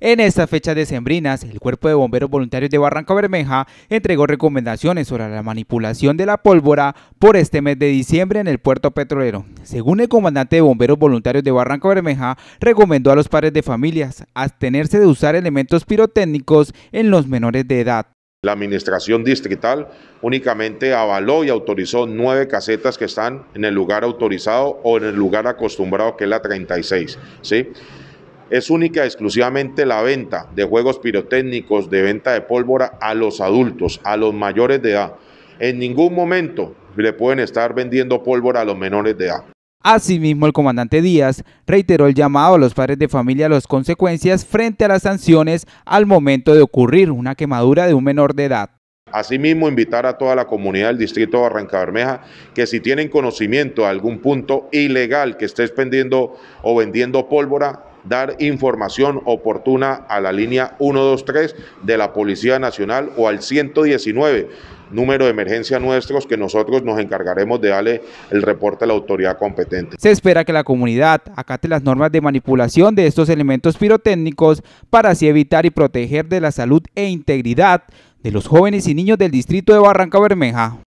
En estas fechas decembrinas, el Cuerpo de Bomberos Voluntarios de Barranca Bermeja entregó recomendaciones sobre la manipulación de la pólvora por este mes de diciembre en el puerto petrolero. Según el comandante de Bomberos Voluntarios de Barranca Bermeja, recomendó a los padres de familias abstenerse de usar elementos pirotécnicos en los menores de edad. La administración distrital únicamente avaló y autorizó nueve casetas que están en el lugar autorizado o en el lugar acostumbrado, que es la 36. ¿sí? es única exclusivamente la venta de juegos pirotécnicos, de venta de pólvora a los adultos, a los mayores de edad. En ningún momento le pueden estar vendiendo pólvora a los menores de edad. Asimismo, el comandante Díaz reiteró el llamado a los padres de familia a las consecuencias frente a las sanciones al momento de ocurrir una quemadura de un menor de edad. Asimismo, invitar a toda la comunidad del distrito de Barranca Bermeja que si tienen conocimiento de algún punto ilegal que esté expendiendo o vendiendo pólvora, dar información oportuna a la línea 123 de la Policía Nacional o al 119, número de emergencia nuestros, que nosotros nos encargaremos de darle el reporte a la autoridad competente. Se espera que la comunidad acate las normas de manipulación de estos elementos pirotécnicos para así evitar y proteger de la salud e integridad de los jóvenes y niños del distrito de Barranca Bermeja.